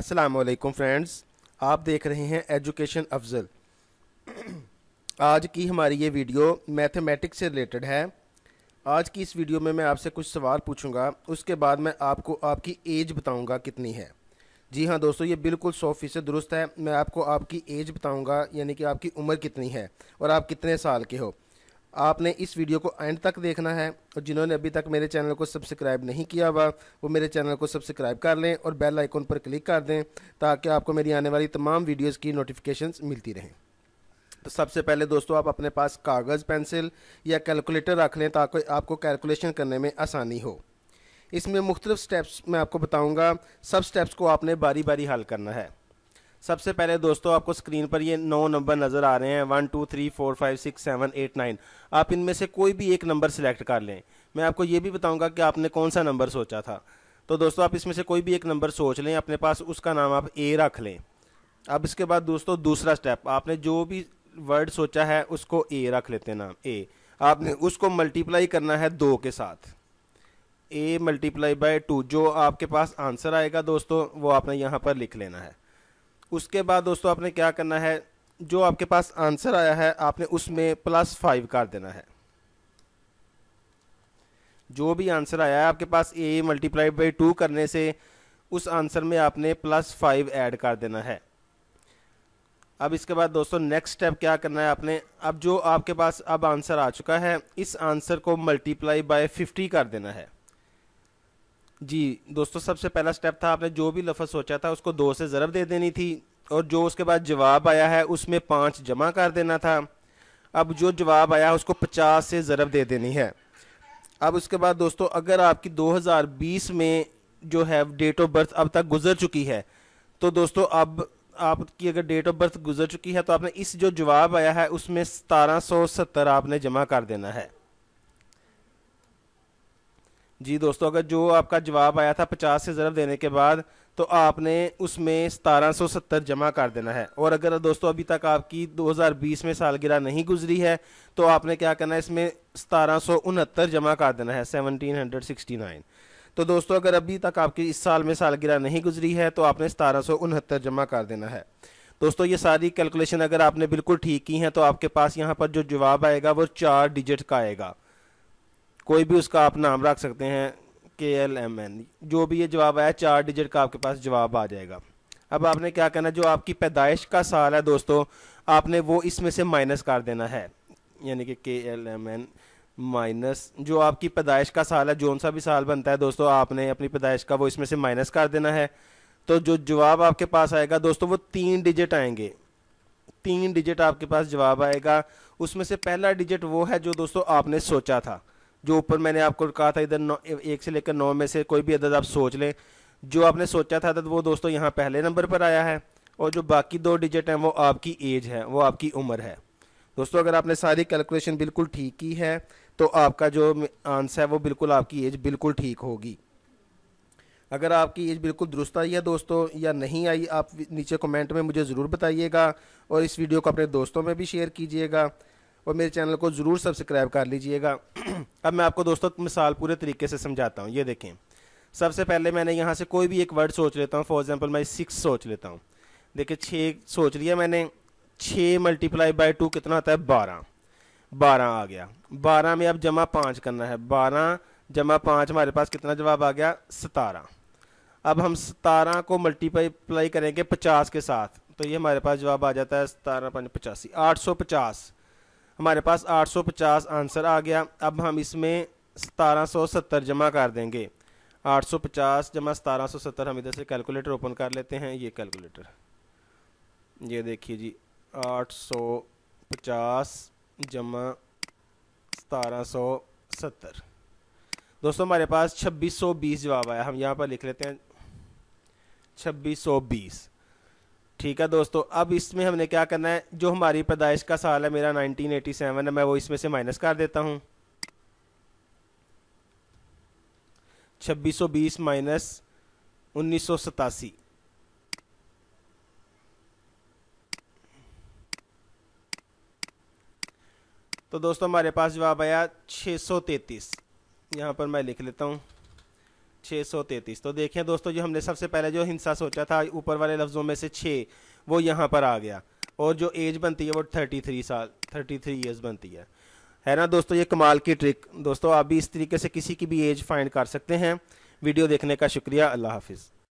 Aslam friends आप देख रहे हैं एजुकेशन अफजल आज की हमारी ये वीडियो मैथमेटिक्स से रिलेटेड है आज की इस वीडियो में मैं आपसे कुछ सवाल पूछूंगा उसके बाद मैं आपको आपकी एज बताऊंगा कितनी है जी हाँ दोस्तों ये बिल्कुल सौ फीसद दुरुस्त है मैं आपको आपकी एज बताऊंगा यानी कि आपकी उम्र कितनी है और आप कितने साल के हो आपने इस वीडियो को एंड तक देखना है और जिन्होंने अभी तक मेरे चैनल को सब्सक्राइब नहीं किया हुआ वो मेरे चैनल को सब्सक्राइब कर लें और बेल आइकॉन पर क्लिक कर दें ताकि आपको मेरी आने वाली तमाम वीडियोज़ की नोटिफिकेशन मिलती रहें तो सबसे पहले दोस्तों आप अपने पास कागज़ पेंसिल या कैलकुलेटर रख लें ताकि आपको कैलकुलेशन करने में आसानी हो इसमें मुख्तलिफ स्टेप्स मैं आपको बताऊँगा सब स्टेप्स को आपने बारी बारी हल करना है सबसे पहले दोस्तों आपको स्क्रीन पर ये नौ नंबर नज़र आ रहे हैं one two three four five six seven eight nine आप इनमें से कोई भी एक नंबर सिलेक्ट कर लें मैं आपको ये भी बताऊँगा कि आपने कौन सा नंबर सोचा था तो दोस्तों आप इसमें से कोई भी एक नंबर सोच लें अपने पास उसका नाम आप ए रख लें अब इसके बाद दोस्तों दूसरा स्टेप आपने जो भी वर्ड सोचा है उसको ए रख लेते हैं नाम ए आपने उसको मल्टीप्लाई करना है दो के साथ ए मल्टीप्लाई बाय टू जो आपके पास आंसर आएगा दोस्तों वो आपने यहाँ पर लिख लेना है उसके बाद दोस्तों आपने क्या करना है जो आपके पास आंसर आया है आपने उसमें प्लस फाइव कर देना है जो भी आंसर आया है आपके पास ए मल्टीप्लाई बाई टू करने से उस आंसर में आपने प्लस फाइव ऐड कर देना है अब इसके बाद दोस्तों नेक्स्ट स्टेप क्या करना है आपने अब जो आपके पास अब आंसर आ चुका है इस आंसर को मल्टीप्लाई बाय फिफ्टी कर देना है जी दोस्तों सबसे पहला स्टेप था आपने जो भी लफ्ज़ सोचा था उसको दो से ज़रब दे देनी थी और जो उसके बाद जवाब आया है उसमें पाँच जमा कर देना था अब जो जवाब आया है उसको पचास से ज़रब दे देनी है अब उसके बाद दोस्तों अगर आपकी 2020 में जो है डेट ऑफ बर्थ अब तक गुजर चुकी है तो दोस्तों अब आपकी अगर डेट ऑफ बर्थ गुजर चुकी है तो आपने इस जो जवाब आया है उसमें सतारह सौ सत्तर आपने जमा कर देना है जी दोस्तों अगर जो आपका जवाब आया था पचास से ज़रब देने के बाद तो आपने उसमें सतारह सौ सत्तर जमा कर देना है और अगर दोस्तों अभी तक आपकी 2020 में सालगिरह नहीं गुजरी है तो आपने क्या करना है इसमें सतारह सौ उनहत्तर जमा कर देना है सेवनटीन हंड्रेड सिक्सटी नाइन तो दोस्तों अगर अभी तक आपकी इस साल में सालगिरह नहीं गुजरी है तो आपने सतारह सौ उनहत्तर जमा कर देना है दोस्तों ये सारी कैलकुलेशन अगर आपने बिल्कुल ठीक की हैं तो आपके पास यहाँ पर जो जवाब आएगा वो चार डिजिट का आएगा कोई भी उसका आप नाम रख सकते हैं के एल एम एन जो भी ये जवाब आया चार डिजिट का आपके पास जवाब आ जाएगा अब आपने क्या करना जो आपकी पैदाइश का साल है दोस्तों आपने वो इसमें से माइनस कर देना है यानी कि के एल एम एन माइनस जो आपकी पैदाइश का साल है जौन सा भी साल बनता है दोस्तों आपने अपनी पैदाइश का वो इसमें से माइनस कर देना है तो जो जवाब आपके पास आएगा दोस्तों वो तीन डिजिट आएंगे तीन डिजिट आपके पास जवाब आएगा उसमें से पहला डिजिट वो है जो दोस्तों आपने सोचा था जो ऊपर मैंने आपको कहा था इधर नौ एक से लेकर नौ में से कोई भी अदद आप सोच लें जो आपने सोचा था अदद वो दोस्तों यहाँ पहले नंबर पर आया है और जो बाकी दो डिजिट हैं वो आपकी एज है वो आपकी उम्र है दोस्तों अगर आपने सारी कैलकुलेशन बिल्कुल ठीक की है तो आपका जो आंसर है वो बिल्कुल आपकी एज बिल्कुल ठीक होगी अगर आपकी एज बिल्कुल दुरुस्त आई है दोस्तों या नहीं आई आप नीचे कमेंट में मुझे ज़रूर बताइएगा और इस वीडियो को अपने दोस्तों में भी शेयर कीजिएगा और मेरे चैनल को ज़रूर सब्सक्राइब कर लीजिएगा अब मैं आपको दोस्तों मिसाल पूरे तरीके से समझाता हूँ ये देखें सबसे पहले मैंने यहाँ से कोई भी एक वर्ड सोच लेता हूँ फॉर एग्ज़ाम्पल मैं सिक्स सोच लेता हूँ देखिए छः सोच लिया मैंने छः मल्टीप्लाई बाई टू कितना होता है बारह बारह आ गया बारह में अब जमा पाँच करना है बारह जमा पाँच हमारे पास कितना जवाब आ गया सतारह अब हम सतारह को मल्टीप्लाई करेंगे पचास के साथ तो ये हमारे पास जवाब आ जाता है सतारह पाँच पचासी आठ सौ पचास हमारे पास 850 आंसर आ गया अब हम इसमें 1770 जमा कर देंगे 850 जमा 1770 हम इधर से कैलकुलेटर ओपन कर लेते हैं ये कैलकुलेटर ये देखिए जी 850 जमा 1770 दोस्तों हमारे पास 2620 जवाब आया हम यहाँ पर लिख लेते हैं 2620 ठीक है दोस्तों अब इसमें हमने क्या करना है जो हमारी पैदाइश का साल है मेरा 1987 है मैं वो इसमें से माइनस कर देता हूँ 2620 माइनस उन्नीस सौ सतासी तो दोस्तों हमारे पास जवाब आया 633 यहाँ पर मैं लिख लेता हूँ 633 तो देखें दोस्तों जो हमने सबसे पहले जो हिंसा सोचा था ऊपर वाले लफ्ज़ों में से छः वो यहाँ पर आ गया और जो एज बनती है वो 33 साल 33 इयर्स बनती है है ना दोस्तों ये कमाल की ट्रिक दोस्तों आप भी इस तरीके से किसी की भी एज फाइंड कर सकते हैं वीडियो देखने का शुक्रिया अल्लाह हाफिज़